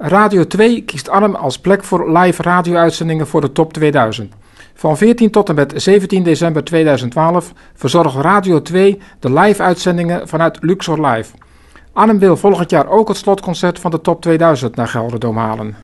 Radio 2 kiest Arnhem als plek voor live radio-uitzendingen voor de top 2000. Van 14 tot en met 17 december 2012 verzorgt Radio 2 de live-uitzendingen vanuit Luxor Live. Arnhem wil volgend jaar ook het slotconcert van de top 2000 naar Gelderdoom halen.